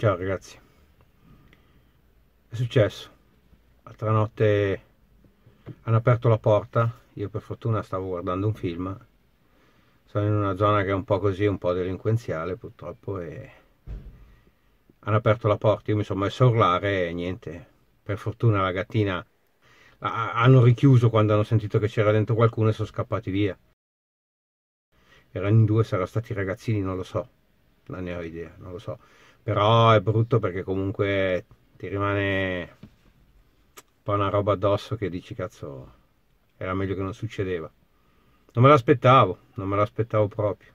Ciao ragazzi, è successo, l'altra notte hanno aperto la porta, io per fortuna stavo guardando un film, sono in una zona che è un po' così, un po' delinquenziale purtroppo e hanno aperto la porta, io mi sono messo a urlare e niente, per fortuna la gattina hanno richiuso quando hanno sentito che c'era dentro qualcuno e sono scappati via. Erano in due, saranno stati ragazzini, non lo so non ne ho idea, non lo so. Però è brutto perché comunque ti rimane un po' una roba addosso che dici cazzo, era meglio che non succedeva. Non me l'aspettavo, non me l'aspettavo proprio.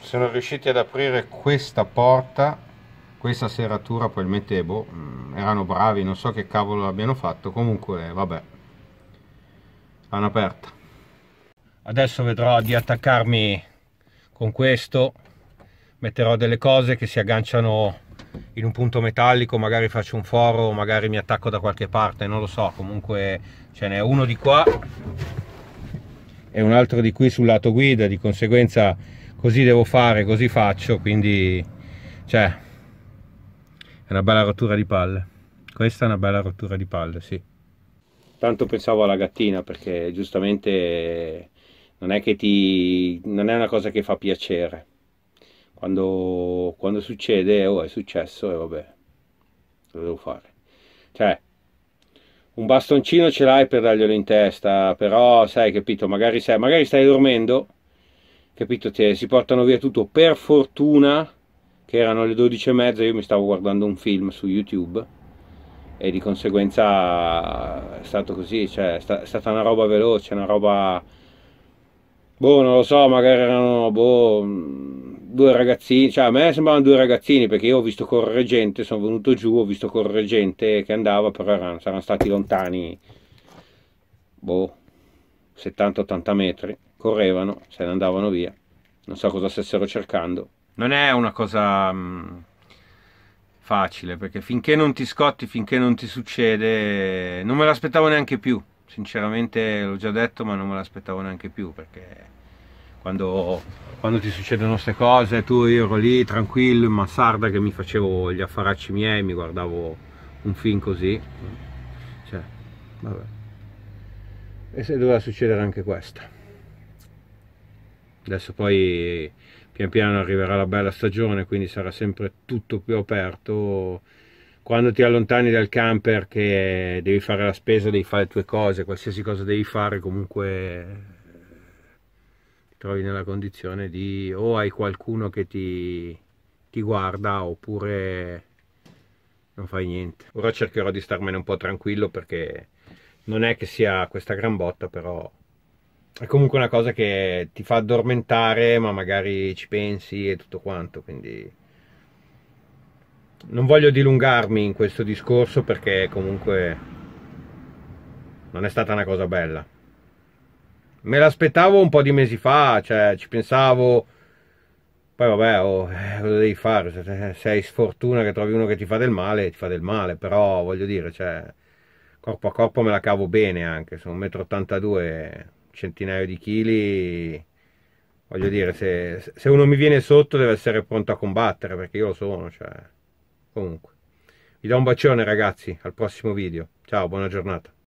Sono riusciti ad aprire questa porta, questa serratura, probabilmente boh, mm, erano bravi, non so che cavolo abbiano fatto, comunque vabbè, hanno aperta. Adesso vedrò di attaccarmi con questo metterò delle cose che si agganciano in un punto metallico magari faccio un foro magari mi attacco da qualche parte non lo so comunque ce n'è uno di qua e un altro di qui sul lato guida di conseguenza così devo fare così faccio quindi cioè è una bella rottura di palle questa è una bella rottura di palle sì tanto pensavo alla gattina perché giustamente non è che ti non è una cosa che fa piacere quando, quando succede, oh, è successo e vabbè, lo devo fare. Cioè, un bastoncino ce l'hai per darglielo in testa, però sai, capito, magari, sei, magari stai dormendo, capito, ti, si portano via tutto. Per fortuna, che erano le 12 e mezza, io mi stavo guardando un film su YouTube e di conseguenza è stato così, cioè è, è stata una roba veloce, una roba... Boh, non lo so, magari erano... Boh, due ragazzini, cioè a me sembravano due ragazzini perché io ho visto correre gente, sono venuto giù, ho visto correre gente che andava, però erano, saranno stati lontani, boh, 70-80 metri, correvano, se ne andavano via, non so cosa stessero cercando. Non è una cosa mh, mm, facile perché finché non ti scotti, finché non ti succede, non me l'aspettavo neanche più, sinceramente l'ho già detto ma non me l'aspettavo neanche più perché quando, quando ti succedono queste cose tu ero lì tranquillo in massarda che mi facevo gli affaracci miei mi guardavo un film così cioè vabbè e se doveva succedere anche questa adesso poi pian piano arriverà la bella stagione quindi sarà sempre tutto più aperto quando ti allontani dal camper che devi fare la spesa devi fare le tue cose qualsiasi cosa devi fare comunque trovi nella condizione di o hai qualcuno che ti, ti guarda oppure non fai niente. Ora cercherò di starmene un po' tranquillo perché non è che sia questa gran botta, però è comunque una cosa che ti fa addormentare, ma magari ci pensi e tutto quanto, quindi non voglio dilungarmi in questo discorso perché comunque non è stata una cosa bella. Me l'aspettavo un po' di mesi fa, cioè ci pensavo. Poi vabbè, oh, eh, cosa devi fare? Se hai sfortuna che trovi uno che ti fa del male, ti fa del male, però voglio dire, cioè, corpo a corpo me la cavo bene anche, sono 1,82 m, centinaio di chili, voglio dire, se, se, uno mi viene sotto deve essere pronto a combattere, perché io lo sono, cioè, comunque. Vi do un bacione ragazzi, al prossimo video, ciao, buona giornata.